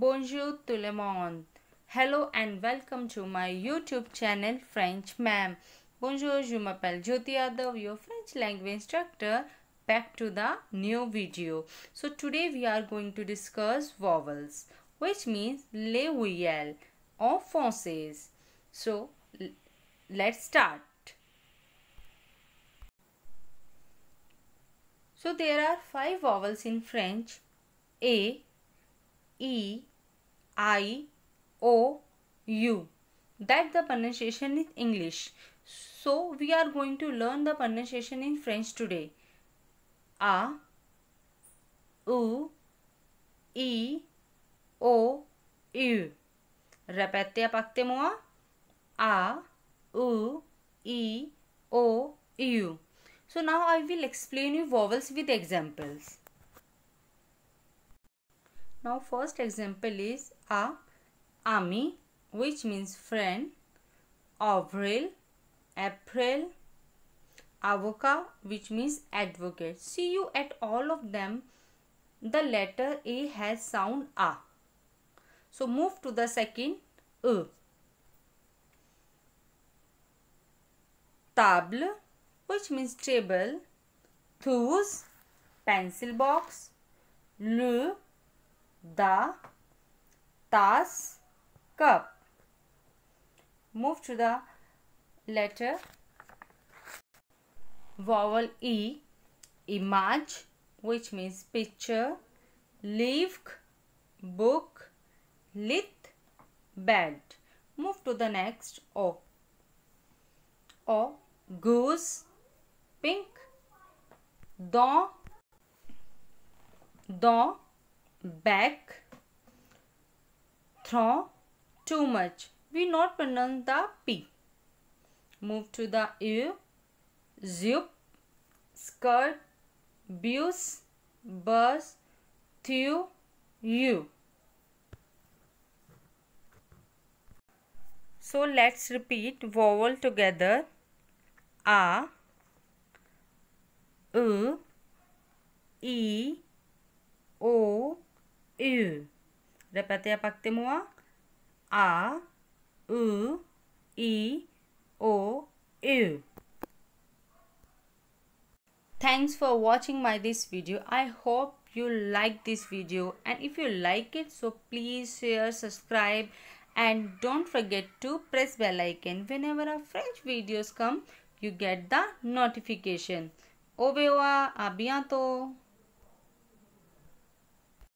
Bonjour tout le monde. Hello and welcome to my YouTube channel French Ma'am. Bonjour, je m'appelle Jyoti Adav. your French language instructor. Back to the new video. So today we are going to discuss vowels, which means les voyelles en français. So let's start. So there are five vowels in French. A, E, I O U. That the pronunciation is English. So we are going to learn the pronunciation in French today. A, U, E, O, U. Repete apakte moa. A, U, E, O, U. So now I will explain you vowels with examples. Now first example is a ami which means friend, avril, april, avoca which means advocate. See you at all of them the letter a has sound a. So move to the second e. Table which means table, tools, pencil box, loop, the tas cup. Move to the letter vowel E. Image which means picture, leaf, book, lit, bed. Move to the next O. O. Goose, pink, dans, dans, back throw too much we not pronounce the p move to the u zup skirt bus bus to you so let's repeat vowel together a u e Repete apakte mua. A, U, E, O, U. Thanks for watching my this video. I hope you like this video and if you like it so please share subscribe and don't forget to press bell icon whenever our French videos come you get the notification. Au revoir, à bientôt.